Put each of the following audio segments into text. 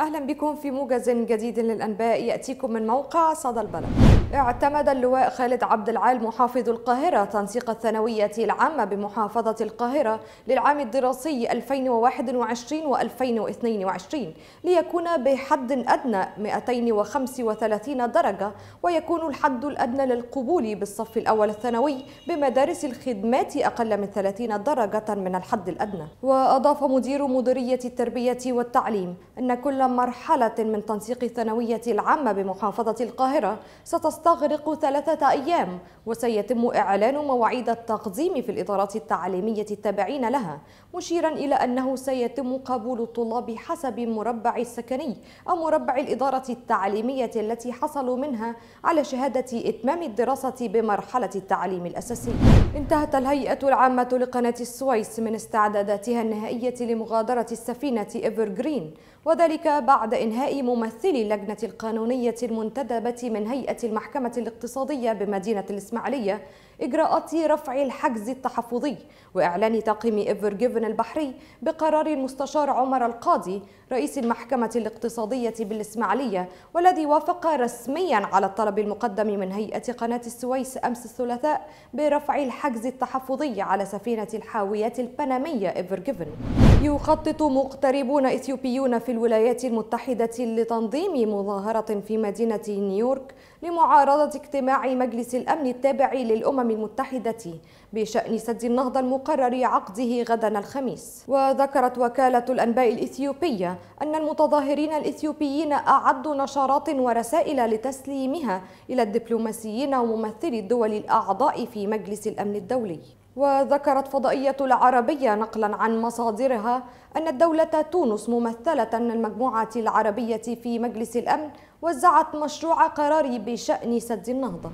أهلا بكم في موجز جديد للأنباء يأتيكم من موقع صدى البلد اعتمد اللواء خالد عبد العال محافظ القاهرة تنسيق الثانوية العامة بمحافظة القاهرة للعام الدراسي 2021 و 2022 ليكون بحد أدنى 235 درجة ويكون الحد الأدنى للقبول بالصف الأول الثانوي بمدارس الخدمات أقل من 30 درجة من الحد الأدنى وأضاف مدير مديرية التربية والتعليم أن كل مرحلة من تنسيق الثانوية العامة بمحافظة القاهرة ستستغرق ثلاثة أيام وسيتم إعلان مواعيد التقديم في الإدارات التعليمية التابعين لها مشيرا إلى أنه سيتم قبول الطلاب حسب مربع السكني أو مربع الإدارة التعليمية التي حصلوا منها على شهادة إتمام الدراسة بمرحلة التعليم الأساسي انتهت الهيئة العامة لقناة السويس من استعداداتها النهائية لمغادرة السفينة إيفرغرين وذلك بعد إنهاء ممثلي اللجنة القانونية المنتدبة من هيئة المحكمة الاقتصادية بمدينة الإسماعيلية إجراءات رفع الحجز التحفظي وإعلان تقييم إيفر جيفن البحري بقرار المستشار عمر القاضي رئيس المحكمة الاقتصادية بالإسماعيلية والذي وافق رسميا على الطلب المقدم من هيئة قناة السويس أمس الثلاثاء برفع الحجز التحفظي على سفينة الحاويات البنمية إيفر جيفن يخطط مقتربون إثيوبيون في الولايات المتحدة لتنظيم مظاهرة في مدينة نيويورك لمعارضة اجتماع مجلس الأمن التابع للأمم المتحدة بشأن سد النهضة المقرر عقده غدا الخميس وذكرت وكالة الأنباء الإثيوبية أن المتظاهرين الإثيوبيين أعدوا نشرات ورسائل لتسليمها إلى الدبلوماسيين وممثلي الدول الأعضاء في مجلس الأمن الدولي وذكرت فضائية العربية نقلا عن مصادرها أن الدولة تونس ممثلة المجموعة العربية في مجلس الأمن وزعت مشروع قرار بشأن سد النهضة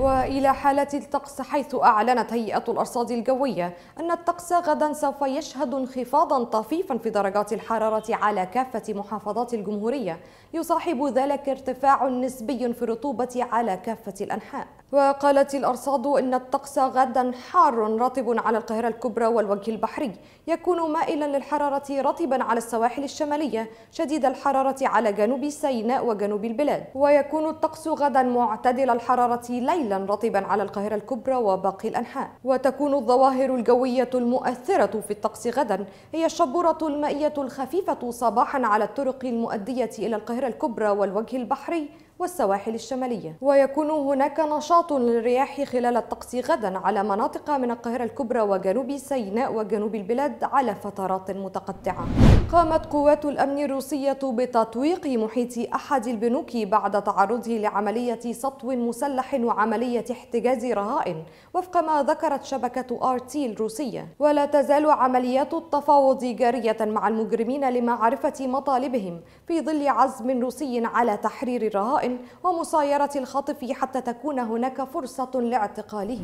وإلى حالة الطقس حيث أعلنت هيئة الأرصاد الجوية أن الطقس غدا سوف يشهد انخفاضا طفيفا في درجات الحرارة على كافة محافظات الجمهورية يصاحب ذلك ارتفاع نسبي في الرطوبة على كافة الأنحاء وقالت الأرصاد أن الطقس غدا حار رطب على القاهرة الكبرى والوجه البحري يكون مائلا للحرارة رطبا على السواحل الشمالية شديد الحرارة على جنوب سيناء وجنوب البلاد ويكون الطقس غدا معتدل الحرارة ليلا رطبا على القاهرة الكبرى وباقي الأنحاء وتكون الظواهر الجوية المؤثرة في الطقس غدا هي الشبورة المائية الخفيفة صباحا على الطرق المؤدية إلى القاهرة الكبرى والوجه البحري والسواحل الشمالية ويكون هناك نشاط للرياح خلال الطقس غدا على مناطق من القاهرة الكبرى وجنوب سيناء وجنوب البلاد على فترات متقطعة قامت قوات الأمن الروسية بتطويق محيط أحد البنوك بعد تعرضه لعملية سطو مسلح وعملية احتجاز رهائن وفق ما ذكرت شبكة آرتي الروسية ولا تزال عمليات التفاوض جارية مع المجرمين لمعرفة مطالبهم في ظل عزم روسي على تحرير الرهائن القائم ومسايرة الخاطف حتى تكون هناك فرصة لاعتقاله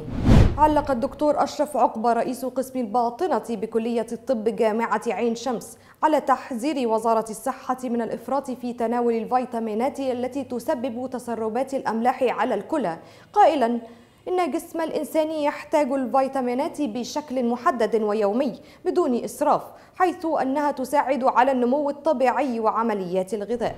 علق الدكتور أشرف عقبة رئيس قسم الباطنة بكلية الطب جامعة عين شمس على تحذير وزارة الصحة من الإفراط في تناول الفيتامينات التي تسبب تسربات الأملاح على الكلى قائلاً إن جسم الإنسان يحتاج الفيتامينات بشكل محدد ويومي بدون إسراف حيث أنها تساعد على النمو الطبيعي وعمليات الغذاء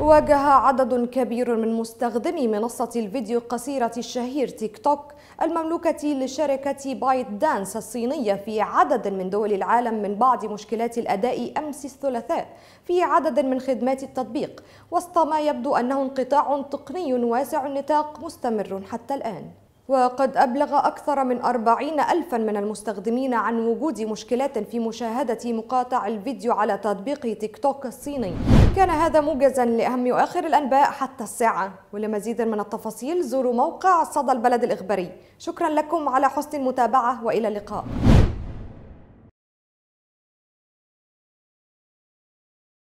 واجه عدد كبير من مستخدمي منصة الفيديو القصيرة الشهير تيك توك المملوكة لشركة بايت دانس الصينية في عدد من دول العالم من بعض مشكلات الأداء أمس الثلاثاء في عدد من خدمات التطبيق وسط ما يبدو أنه انقطاع تقني واسع النطاق مستمر حتى الآن وقد أبلغ أكثر من 40 ألفا من المستخدمين عن وجود مشكلات في مشاهدة مقاطع الفيديو على تطبيق تيك توك الصيني كان هذا موجزا لأهم وآخر الأنباء حتى الساعة ولمزيد من التفاصيل زوروا موقع صدى البلد الإخباري شكرا لكم على حسن المتابعة وإلى اللقاء